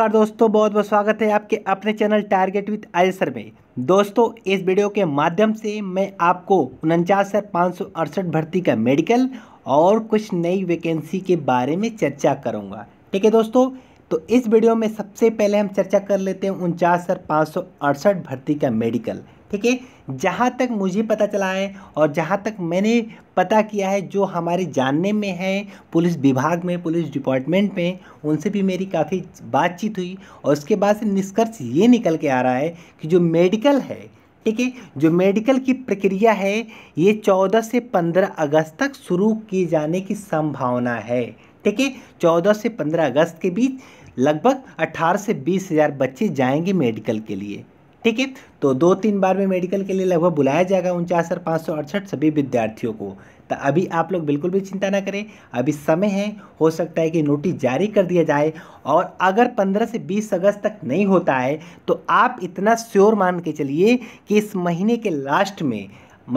नमस्कार दोस्तों बहुत बहुत स्वागत है आपके अपने चैनल टारगेट विद आयसर में दोस्तों इस वीडियो के माध्यम से मैं आपको उनचास हज़ार पाँच सौ अड़सठ भर्ती का मेडिकल और कुछ नई वैकेंसी के बारे में चर्चा करूंगा ठीक है दोस्तों तो इस वीडियो में सबसे पहले हम चर्चा कर लेते हैं उनचास हज़ार सौ अड़सठ भर्ती का मेडिकल ठीक है जहाँ तक मुझे पता चला है और जहाँ तक मैंने पता किया है जो हमारे जानने में है पुलिस विभाग में पुलिस डिपार्टमेंट में उनसे भी मेरी काफ़ी बातचीत हुई और उसके बाद से निष्कर्ष ये निकल के आ रहा है कि जो मेडिकल है ठीक है जो मेडिकल की प्रक्रिया है ये 14 से 15 अगस्त तक शुरू किए जाने की संभावना है ठीक है 14 से 15 अगस्त के बीच लगभग 18 से बीस हज़ार बच्चे जाएंगे मेडिकल के लिए ठीक है तो दो तीन बार में मेडिकल के लिए लगभग बुलाया जाएगा उनचास हज़ार पाँच सौ अड़सठ सभी विद्यार्थियों को तो अभी आप लोग बिल्कुल भी चिंता ना करें अभी समय है हो सकता है कि नोटिस जारी कर दिया जाए और अगर 15 से 20 अगस्त तक नहीं होता है तो आप इतना श्योर मान के चलिए कि इस महीने के लास्ट में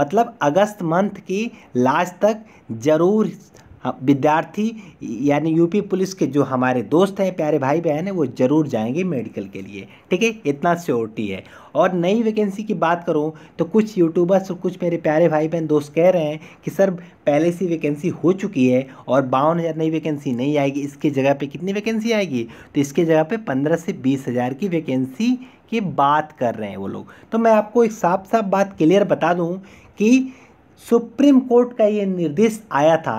मतलब अगस्त मंथ की लास्ट तक ज़रूर हाँ, विद्यार्थी यानी यूपी पुलिस के जो हमारे दोस्त हैं प्यारे भाई बहन हैं वो ज़रूर जाएंगे मेडिकल के लिए ठीक है इतना श्योरिटी है और नई वैकेंसी की बात करूँ तो कुछ यूट्यूबर्स और कुछ मेरे प्यारे भाई बहन दोस्त कह रहे हैं कि सर पहले से वैकेंसी हो चुकी है और बावन हज़ार नई वैकेंसी नहीं आएगी इसके जगह पर कितनी वैकेंसी आएगी तो इसके जगह पर पंद्रह से बीस हज़ार की वैकेंसी की बात कर रहे हैं वो लोग तो मैं आपको एक साफ साफ बात क्लियर बता दूँ कि सुप्रीम कोर्ट का ये निर्देश आया था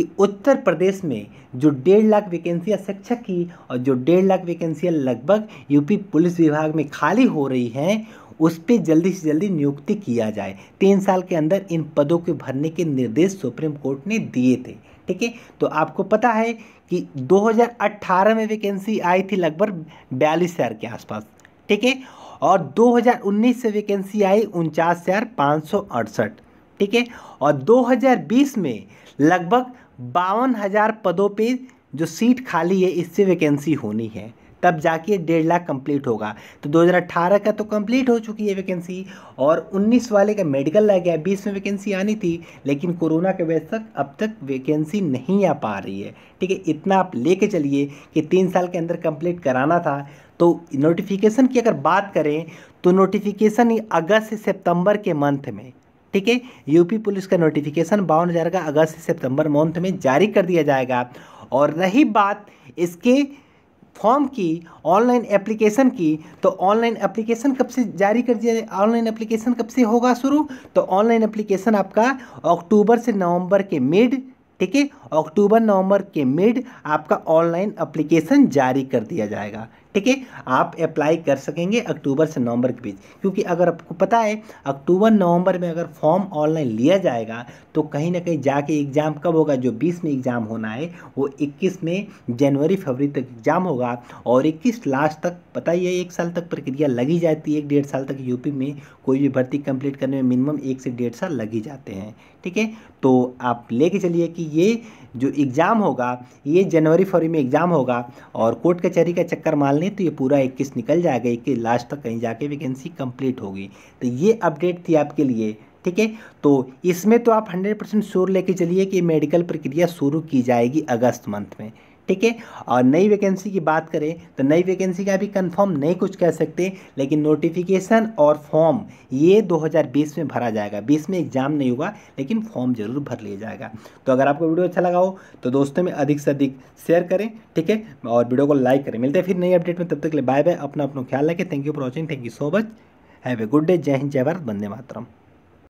कि उत्तर प्रदेश में जो डेढ़ लाख वैकेंसियाँ शिक्षक की और जो डेढ़ लाख वैकेंसियाँ लगभग यूपी पुलिस विभाग में खाली हो रही हैं उस पर जल्दी से जल्दी नियुक्ति किया जाए तीन साल के अंदर इन पदों के भरने के निर्देश सुप्रीम कोर्ट ने दिए थे ठीक है तो आपको पता है कि 2018 में वैकेंसी आई थी लगभग बयालीस हज़ार के आसपास ठीक है और 2019 से वैकेंसी आई उनचास हज़ार पाँच सौ अड़सठ ठीक है और 2020 में लगभग बावन हज़ार पदों पे जो सीट खाली है इससे वैकेंसी होनी है तब जाके डेढ़ लाख कंप्लीट होगा तो 2018 का तो कंप्लीट हो चुकी है वैकेंसी और 19 वाले का मेडिकल लग गया 20 में वैकेंसी आनी थी लेकिन कोरोना के वजह तक अब तक वैकेंसी नहीं आ पा रही है ठीक है इतना आप लेके चलिए कि तीन साल के अंदर कंप्लीट कराना था तो नोटिफिकेशन की अगर बात करें तो नोटिफिकेशन अगस्त से सितंबर के मंथ में ठीक है यूपी पुलिस का नोटिफिकेशन बावन हज़ार का अगस्त से सितंबर मंथ में जारी कर दिया जाएगा और रही बात इसके फॉर्म की ऑनलाइन एप्लीकेशन की तो ऑनलाइन एप्लीकेशन कब से जारी कर दिया जाए ऑनलाइन एप्लीकेशन कब से होगा शुरू तो ऑनलाइन एप्लीकेशन आपका अक्टूबर से नवंबर के मिड ठीक है अक्टूबर नवंबर के मिड आपका ऑनलाइन एप्लीकेशन जारी कर दिया जाएगा ठीक है आप अप्लाई कर सकेंगे अक्टूबर से नवंबर के बीच क्योंकि अगर आपको पता है अक्टूबर नवंबर में अगर फॉर्म ऑनलाइन लिया जाएगा तो कहीं ना कहीं जाके एग्ज़ाम कब होगा जो 20 में एग्ज़ाम होना है वो 21 में जनवरी फरवरी तक एग्ज़ाम होगा और 21 लास्ट तक पता ही है एक साल तक प्रक्रिया लगी जाती है एक डेढ़ साल तक यूपी में कोई भी भर्ती कंप्लीट करने में मिनिमम एक से डेढ़ साल लग ही जाते हैं ठीक है तो आप लेके चलिए कि ये जो एग्ज़ाम होगा ये जनवरी फरवरी में एग्ज़ाम होगा और कोर्ट कचहरी का चक्कर मान लें तो ये पूरा इक्कीस निकल जाएगा इक्कीस लास्ट तक कहीं जाके वैकेंसी कंप्लीट होगी तो ये अपडेट थी आपके लिए ठीक है तो इसमें तो आप 100 परसेंट श्योर लेके चलिए कि मेडिकल प्रक्रिया शुरू की जाएगी अगस्त मंथ में ठीक है और नई वैकेंसी की बात करें तो नई वैकेंसी का भी कंफर्म नहीं कुछ कह सकते लेकिन नोटिफिकेशन और फॉर्म ये 2020 में भरा जाएगा 20 में एग्जाम नहीं होगा लेकिन फॉर्म जरूर भर लिया जाएगा तो अगर आपको वीडियो अच्छा लगा हो तो दोस्तों में अधिक से अधिक शेयर करें ठीक है और वीडियो को लाइक करें मिलते हैं फिर नई अपडेट में तब तक के लिए बाय बाय अपना अपना ख्याल रखें thank you for watching thank you so much have a good day जय हिंद जय भारत बंदे मातरम